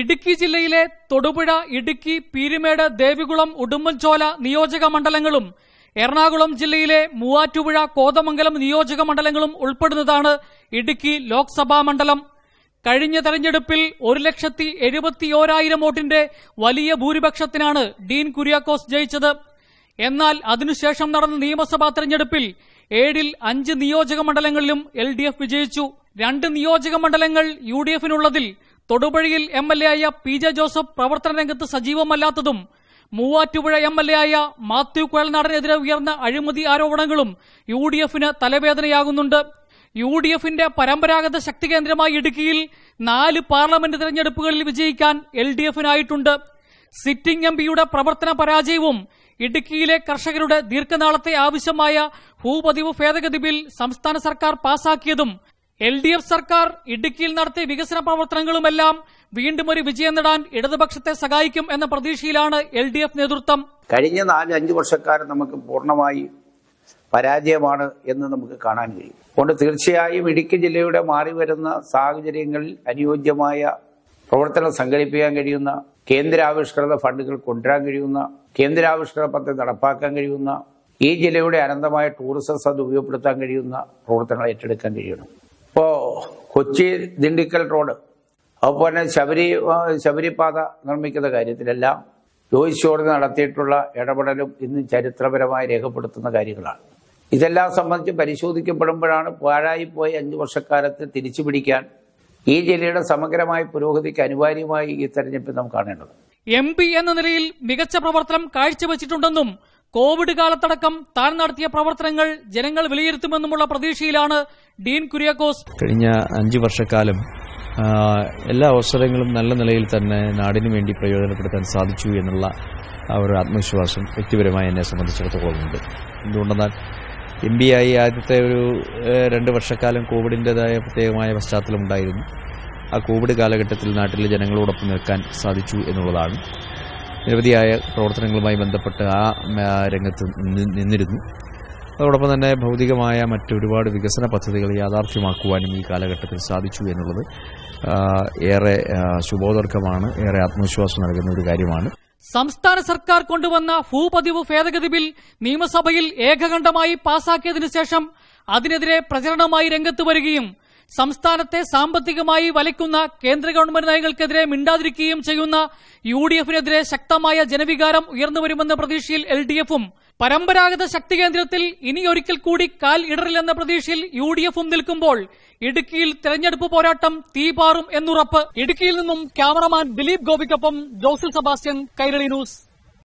ഇടുക്കി ജില്ലയിലെ തൊടുപുഴ ഇടുക്കി പീരുമേട് ദേവികുളം ഉടുമ്പൻചോല നിയോജക മണ്ഡലങ്ങളും എറണാകുളം ജില്ലയിലെ മൂവാറ്റുപുഴ കോതമംഗലം നിയോജക മണ്ഡലങ്ങളും ഉൾപ്പെടുന്നതാണ് ഇടുക്കി ലോക്സഭാ മണ്ഡലം കഴിഞ്ഞ തെരഞ്ഞെടുപ്പിൽ ഒരു ലക്ഷത്തി എഴുപത്തിയോരായിരം വോട്ടിന്റെ വലിയ ഭൂരിപക്ഷത്തിനാണ് ഡീൻ കുര്യാക്കോസ് ജയിച്ചത് എന്നാൽ അതിനുശേഷം നടന്ന നിയമസഭാ തെരഞ്ഞെടുപ്പിൽ ഏഴിൽ അഞ്ച് നിയോജക മണ്ഡലങ്ങളിലും എൽ ഡി എഫ് വിജയിച്ചു രണ്ട് നിയോജക മണ്ഡലങ്ങൾ യു ഡി എഫിനുള്ളതിൽ തൊടുപുഴയിൽ എം എൽ എയായ ആയ പി ജെ ജോസഫ് പ്രവർത്തന രംഗത്ത് സജീവമല്ലാത്തതും മൂവാറ്റുപുഴ എം എൽ എ ആയ മാത്യു കുഴൽനാടനെതിരെ ഉയർന്ന അഴിമതി ആരോപണങ്ങളും യു ഡി എഫിന് തലവേദനയാകുന്നുണ്ട് യു ഡി എഫിന്റെ പരമ്പരാഗത ശക്തി കേന്ദ്രമായ ഇടുക്കിയിൽ നാല് പാർലമെന്റ് തെരഞ്ഞെടുപ്പുകളിൽ വിജയിക്കാൻ എൽ ഡി എഫിനായിട്ടുണ്ട് സിറ്റിംഗ് എം പിയുടെ പ്രവർത്തന പരാജയവും ഇടുക്കിയിലെ കർഷകരുടെ ദീർഘനാളത്തെ ആവശ്യമായ ഭൂപതിവ് ഭേദഗതി ബിൽ സംസ്ഥാന സർക്കാർ പാസാക്കിയതും എൽ ഡി എഫ് സർക്കാർ ഇടുക്കിയിൽ നടത്തിയ വികസന പ്രവർത്തനങ്ങളുമെല്ലാം വീണ്ടും ഒരു വിജയം നേടാൻ ഇടതുപക്ഷത്തെ സഹായിക്കും എന്ന പ്രതീക്ഷയിലാണ് എൽ ഡി എഫ് നേതൃത്വം കഴിഞ്ഞ നാല് അഞ്ച് നമുക്ക് പൂർണ്ണമായി പരാജയമാണ് എന്ന് നമുക്ക് കാണാൻ കഴിയും അതുകൊണ്ട് തീർച്ചയായും ഇടുക്കി ജില്ലയുടെ മാറി വരുന്ന സാഹചര്യങ്ങളിൽ അനുയോജ്യമായ പ്രവർത്തനം സംഘടിപ്പിക്കാൻ കഴിയുന്ന കേന്ദ്രാവിഷ്കൃത ഫണ്ടുകൾ കൊണ്ടുവരാൻ കഴിയുന്ന കേന്ദ്രാവിഷ്കൃത പദ്ധതി നടപ്പാക്കാൻ കഴിയുന്ന ഈ ജില്ലയുടെ അനന്തമായ ടൂറിസം സദ് ഉപയോഗപ്പെടുത്താൻ കഴിയുന്ന പ്രവർത്തനങ്ങൾ ഏറ്റെടുക്കാൻ കഴിയണം ഇപ്പോ കൊച്ചി ദിണ്ടിക്കൽ റോഡ് അതുപോലെ ശബരി ശബരിപാത നിർമ്മിക്കുന്ന കാര്യത്തിലെല്ലാം ജോർജ് നടത്തിയിട്ടുള്ള ഇടപെടലും ഇന്ന് ചരിത്രപരമായി രേഖപ്പെടുത്തുന്ന കാര്യങ്ങളാണ് ഇതെല്ലാം സംബന്ധിച്ച് പരിശോധിക്കപ്പെടുമ്പോഴാണ് പാഴായിപ്പോയി അഞ്ചു വർഷക്കാലത്ത് തിരിച്ചു പിടിക്കാൻ ഈ ജില്ലയുടെ സമഗ്രമായ പുരോഗതിക്ക് അനിവാര്യമായി ഈ തെരഞ്ഞെടുപ്പിൽ നാം കാണേണ്ടത് എം പി എന്ന നിലയിൽ മികച്ച പ്രവർത്തനം കാഴ്ചവെച്ചിട്ടുണ്ടെന്നും കോവിഡ് കാലത്തടക്കം താൻ നടത്തിയ പ്രവർത്തനങ്ങൾ ജനങ്ങൾ വിലയിരുത്തുമെന്നുമുള്ള പ്രതീക്ഷയിലാണ് ഡീൻ കുര്യാക്കോസ് കഴിഞ്ഞ അഞ്ചു വർഷക്കാലം എല്ലാ അവസരങ്ങളും നല്ല നിലയിൽ തന്നെ നാടിനു വേണ്ടി പ്രയോജനപ്പെടുത്താൻ സാധിച്ചു എന്നുള്ള ഒരു ആത്മവിശ്വാസം വ്യക്തിപരമായി എന്നെ സംബന്ധിച്ചിടത്തോളം ഉണ്ട് എന്തുകൊണ്ടെന്നാൽ എം ബി ആയി ആദ്യത്തെ ഒരു രണ്ട് വർഷക്കാലം കോവിഡിൻ്റെതായ പ്രത്യേകമായ പശ്ചാത്തലമുണ്ടായിരുന്നു ആ കോവിഡ് കാലഘട്ടത്തിൽ നാട്ടിലെ ജനങ്ങളോടൊപ്പം നിൽക്കാൻ സാധിച്ചു എന്നുള്ളതാണ് നിരവധിയായ പ്രവർത്തനങ്ങളുമായി ബന്ധപ്പെട്ട് ആ രംഗത്ത് നിന്നിരുന്നു അതോടൊപ്പം തന്നെ ഭൗതികമായ മറ്റൊരുപാട് വികസന പദ്ധതികൾ യാഥാർത്ഥ്യമാക്കുവാനും ഈ കാലഘട്ടത്തിൽ സാധിച്ചു എന്നുള്ളത് ഏറെ ശുഭോദർക്കമാണ് ഏറെ ആത്മവിശ്വാസം നൽകുന്ന ഒരു കാര്യമാണ് സംസ്ഥാന സർക്കാർ കൊണ്ടുവന്ന ഭൂപതിവ് ഭേദഗതി ബിൽ നിയമസഭയിൽ ഏകകണ്ഠമായി പാസാക്കിയതിനു ശേഷം അതിനെതിരെ പ്രചരണമായി രംഗത്ത് വരികയും സംസ്ഥാനത്തെ സാമ്പത്തികമായി വലയ്ക്കുന്ന കേന്ദ്ര ഗവൺമെന്റ് നയങ്ങൾക്കെതിരെ മിണ്ടാതിരിക്കുകയും ചെയ്യുന്ന യു ഡി എഫിനെതിരെ ശക്തമായ ജനവികാരം ഉയർന്നുവരുമെന്ന പ്രതീക്ഷയിൽ എൽ ഡി എഫും പരമ്പരാഗത ശക്തി കേന്ദ്രത്തിൽ ഇനി ഒരിക്കൽ കൂടി കാൽ ഇടറില്ലെന്ന പ്രതീക്ഷയിൽ യു ഡി എഫും നിൽക്കുമ്പോൾ ഇടുക്കിയിൽ തെരഞ്ഞെടുപ്പ് പോരാട്ടം തീപാറും എന്നുറപ്പ് ഇടുക്കിയിൽ നിന്നും ക്യാമറമാൻ ദിലീപ് ഗോപിക്കൊപ്പം ജോസിൽ സെബാസ്റ്റ്യൻ കൈരളി ന്യൂസ്